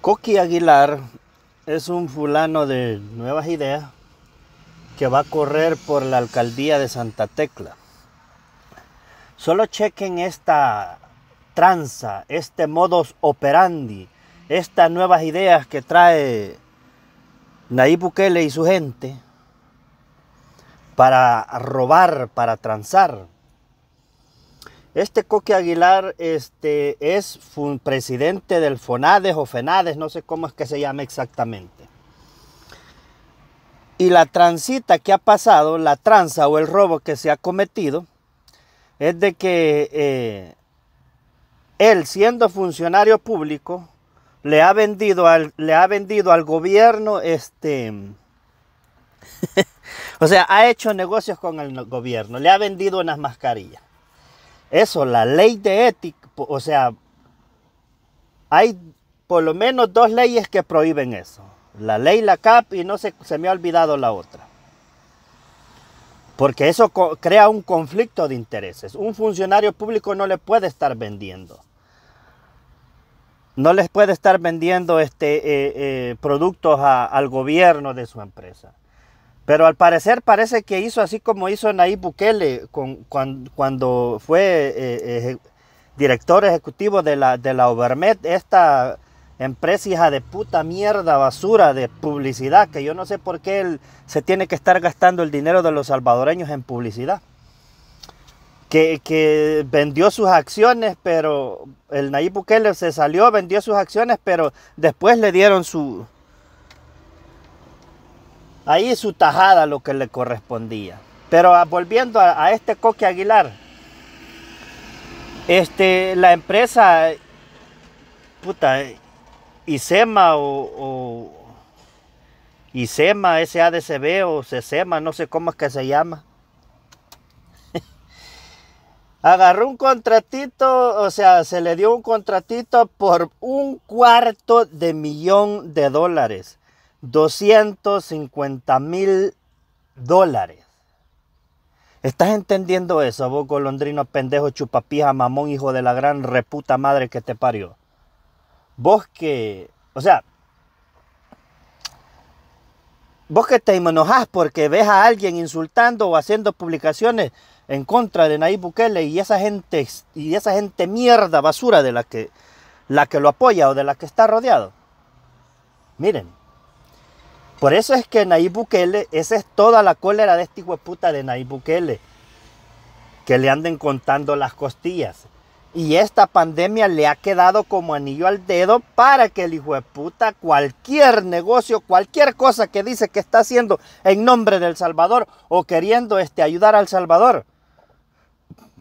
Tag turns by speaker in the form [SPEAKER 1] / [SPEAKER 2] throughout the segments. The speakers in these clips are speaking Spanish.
[SPEAKER 1] Coqui Aguilar es un fulano de nuevas ideas que va a correr por la alcaldía de Santa Tecla. Solo chequen esta tranza, este modus operandi, estas nuevas ideas que trae Nayib Bukele y su gente para robar, para transar. Este Coque Aguilar este, es presidente del FONADES o FENADES, no sé cómo es que se llama exactamente. Y la transita que ha pasado, la tranza o el robo que se ha cometido, es de que eh, él, siendo funcionario público, le ha vendido al, le ha vendido al gobierno este. o sea, ha hecho negocios con el gobierno, le ha vendido unas mascarillas eso, la ley de ética, o sea, hay por lo menos dos leyes que prohíben eso. La ley, la CAP y no se, se me ha olvidado la otra. Porque eso crea un conflicto de intereses. Un funcionario público no le puede estar vendiendo. No les puede estar vendiendo este, eh, eh, productos al gobierno de su empresa. Pero al parecer parece que hizo así como hizo Nayib Bukele cuando, fue eh, director ejecutivo de la, de la Overmet, esta empresa hija de puta mierda basura de publicidad, que yo no sé por qué él se tiene que estar gastando el dinero de los salvadoreños en publicidad. Que, que, vendió sus acciones, pero el Nayib Bukele se salió, vendió sus acciones, pero después le dieron su, Ahí su tajada lo que le correspondía. Pero ah, volviendo a, este Coque Aguilar, este, la empresa, puta, eh, ISEMA o, o ISEMA, SADCB o SESEMA, no sé cómo es que se llama. Agarró un contratito, o sea, se le dio un contratito por un cuarto de millón de dólares. 250 mil dólares. ¿Estás entendiendo eso, vos golondrino pendejo, chupapija, mamón, hijo de la gran reputa madre que te parió? Vos que, o sea, vos que te enojás porque ves a alguien insultando o haciendo publicaciones en contra de Nayib Bukele y esa gente y esa gente mierda basura de la que la que lo apoya o de la que está rodeado. Miren, por eso es que Nayib Bukele, esa es toda la cólera de este puta de Nayib Bukele, que le anden contando las costillas. Y esta pandemia le ha quedado como anillo al dedo para que el hijo de puta, cualquier negocio, cualquier cosa que dice que está haciendo en nombre del Salvador o queriendo este, ayudar al Salvador,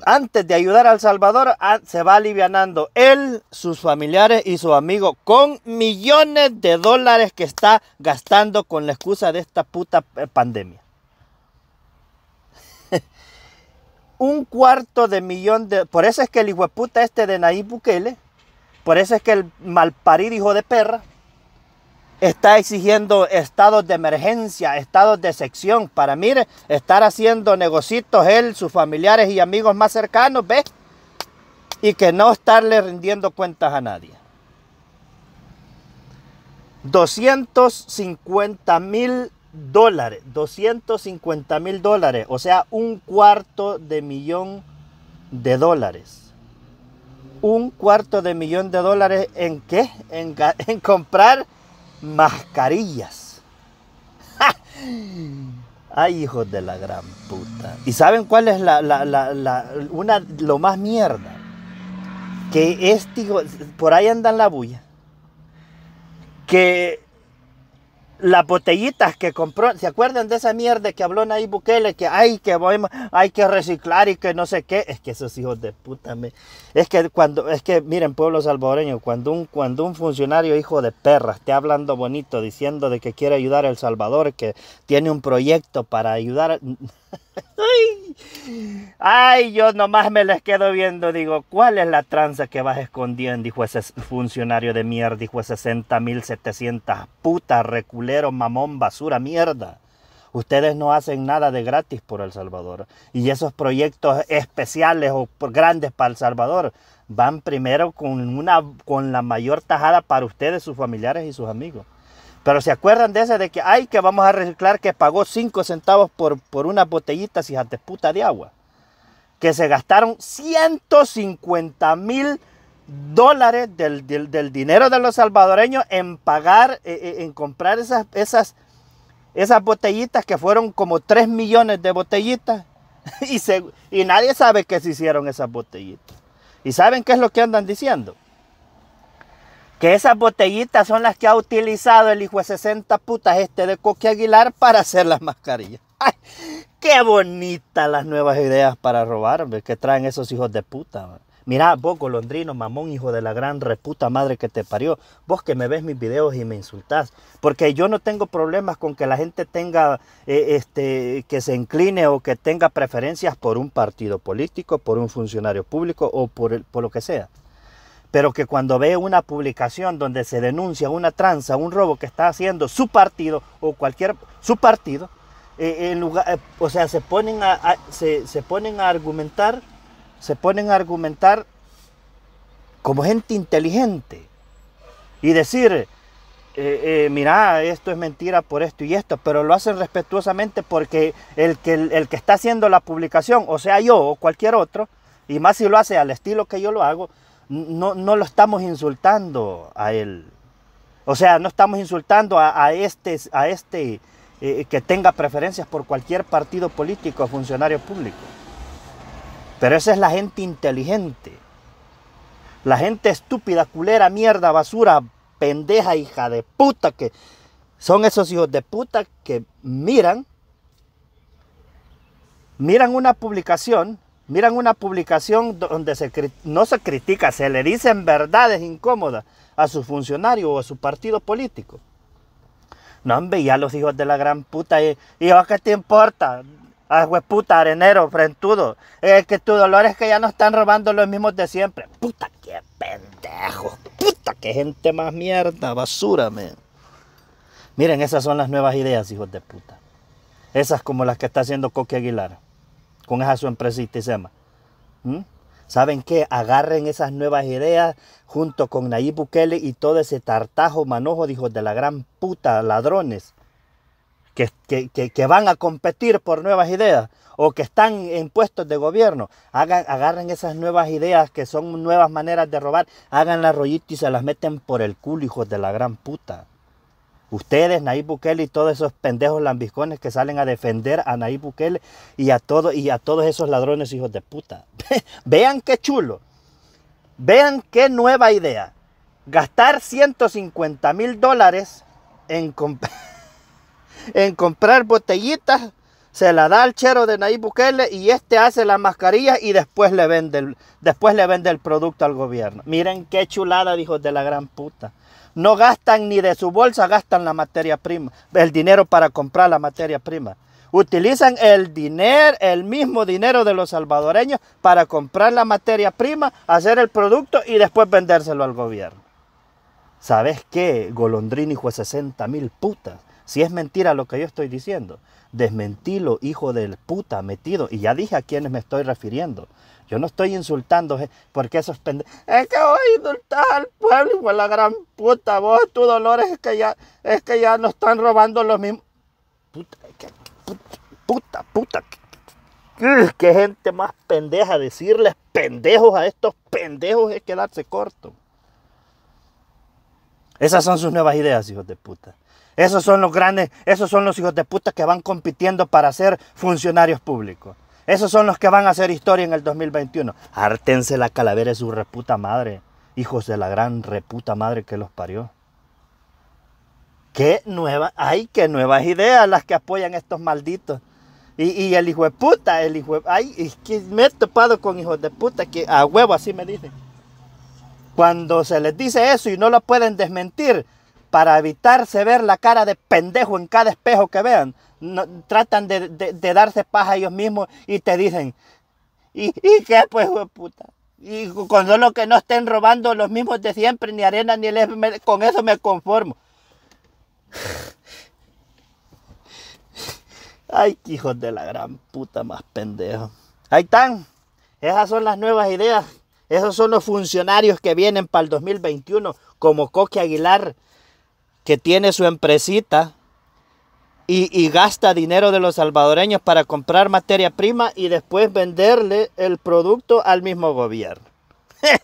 [SPEAKER 1] antes de ayudar al Salvador, ah, se va alivianando él, sus familiares y su amigo con millones de dólares que está gastando con la excusa de esta puta eh, pandemia. Un cuarto de millón de... Por eso es que el hijo puta este de Nayib Bukele, por eso es que el malparido hijo de perra, está exigiendo estados de emergencia, estados de sección, para mire, estar haciendo negocitos él, sus familiares y amigos más cercanos, ¿ves? Y que no estarle rindiendo cuentas a nadie. 250 mil dólares, 250 mil dólares, o sea, un cuarto de millón de dólares un cuarto de millón de dólares en qué? En, en, comprar mascarillas. ¡Ja! Ay, hijos de la gran puta. ¿Y saben cuál es la, la, la, la una, lo más mierda? Que este hijo, por ahí andan la bulla. Que las botellitas que compró, ¿se acuerdan de esa mierda que habló Nayib Bukele? Que hay que, reciclar y que no sé qué. Es que esos hijos de puta, me... es que cuando, es que miren, pueblo salvadoreño, cuando un, cuando un funcionario hijo de perra esté hablando bonito, diciendo de que quiere ayudar a El Salvador, que tiene un proyecto para ayudar, a... Ay, yo nomás me les quedo viendo, digo, ¿cuál es la tranza que vas escondiendo? Dijo ese funcionario de mierda, dijo 60.700 putas, reculero, mamón, basura, mierda. Ustedes no hacen nada de gratis por El Salvador. Y esos proyectos especiales o grandes para El Salvador van primero con, una, con la mayor tajada para ustedes, sus familiares y sus amigos. Pero se acuerdan de ese de que, ay, que vamos a reciclar que pagó 5 centavos por, por unas botellitas, y de puta de agua que se gastaron 150 mil dólares del, dinero de los salvadoreños en pagar, eh, eh, en, comprar esas, esas, esas botellitas que fueron como 3 millones de botellitas. Y, y nadie sabe qué se hicieron esas botellitas. ¿Y saben qué es lo que andan diciendo? Que esas botellitas son las que ha utilizado el hijo de 60 putas este de Coque Aguilar para hacer las mascarillas. Qué bonitas las nuevas ideas para robar que traen esos hijos de puta. Mirá, vos golondrino, mamón, hijo de la gran reputa madre que te parió. Vos que me ves mis videos y me insultás. Porque yo no tengo problemas con que la gente tenga, eh, este, que se incline o que tenga preferencias por un partido político, por un funcionario público o por, por lo que sea. Pero que cuando ve una publicación donde se denuncia una tranza, un robo que está haciendo su partido o cualquier, su partido, eh, eh, o sea, se ponen a, se, ponen a argumentar, se ponen a argumentar como gente inteligente y decir, eh, mira, esto es mentira por esto y esto, pero lo hacen respetuosamente porque el que, que está haciendo la publicación, o sea yo o cualquier otro, y más si lo hace al estilo que yo lo hago, no, no lo estamos insultando a él. O sea, no estamos insultando a, a este, a este eh, eh, que tenga preferencias por cualquier partido político o funcionario público. Pero esa es la gente inteligente. La gente estúpida, culera, mierda, basura, pendeja, hija de puta, que son esos hijos de puta que miran, miran una publicación, miran una publicación donde se, no se critica, se le dicen verdades incómodas a su funcionario o a su partido político. No, hombre, ya los hijos de la gran puta. Y, ¿qué te importa? Ah, puta, arenero, frentudo. Es que tu dolor es que ya no están robando los mismos de siempre. Puta, qué pendejo. Puta, qué gente más mierda, basura, man. Miren, esas son las nuevas ideas, hijos de puta. Esas como las que está haciendo Coque Aguilar. Con esa su empresita y sema. ¿Saben qué? Agarren esas nuevas ideas junto con Nayib Bukele y todo ese tartajo manojo de hijos de la gran puta ladrones que, que, van a competir por nuevas ideas o que están en puestos de gobierno. Hagan, agarren esas nuevas ideas que son nuevas maneras de robar, hagan la rollito y se las meten por el culo, hijos de la gran puta. Ustedes, Nayib Bukele y todos esos pendejos lambiscones que salen a defender a Nayib Bukele y a, y a todos esos ladrones hijos de puta. Vean qué chulo. Vean qué nueva idea. Gastar 150 mil dólares en, en comprar botellitas se la da al chero de Nayib Bukele y este hace las mascarillas y después le vende después le vende el producto al gobierno. Miren qué chulada, hijos de la gran puta no gastan ni de su bolsa, gastan la materia prima, el dinero para comprar la materia prima. Utilizan el dinero, el mismo dinero de los salvadoreños para comprar la materia prima, hacer el producto y después vendérselo al gobierno. ¿Sabes qué? Golondrini fue 60 mil putas. Si es mentira lo que yo estoy diciendo, desmentilo, hijo del puta, metido. Y ya dije a quiénes me estoy refiriendo. Yo no estoy insultando, eh, porque esos pendejos. Es que voy a al pueblo, hijo la gran puta. Vos, tu dolor es que ya, es que ya nos están robando los mismos. Puta, puta, puta, puta. Qué gente más pendeja. Decirles pendejos a estos pendejos es quedarse corto. Esas son sus nuevas ideas, hijos de puta. Esos son los grandes, esos son los hijos de puta que van compitiendo para ser funcionarios públicos. Esos son los que van a hacer historia en el 2021. Artense la calavera de su reputa madre. Hijos de la gran reputa madre que los parió. Qué nueva, hay nuevas ideas las que apoyan estos malditos. Y, el hijo de puta, el hijo de, ay, es que me he topado con hijos de puta que a huevo así me dicen. Cuando se les dice eso y no lo pueden desmentir, para evitarse ver la cara de pendejo en cada espejo que vean, tratan de, darse paja a ellos mismos y te dicen, ¿y, qué pues, puta? Y con solo que no estén robando los mismos de siempre, ni arena, ni el... con eso me conformo. Ay, hijos de la gran puta más pendejo. Ahí están. Esas son las nuevas ideas. Esos son los funcionarios que vienen para el 2021, como Coque Aguilar, que tiene su empresita y, gasta dinero de los salvadoreños para comprar materia prima y después venderle el producto al mismo gobierno.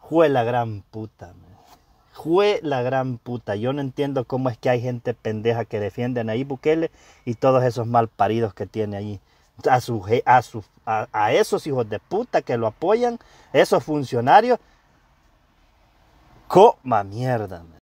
[SPEAKER 1] Jue la gran puta. Jue la gran puta. Yo no entiendo cómo es que hay gente pendeja que defienden ahí Bukele y todos esos mal paridos que tiene ahí. A, a, a esos hijos de puta que lo apoyan, esos funcionarios coma mierda. Man.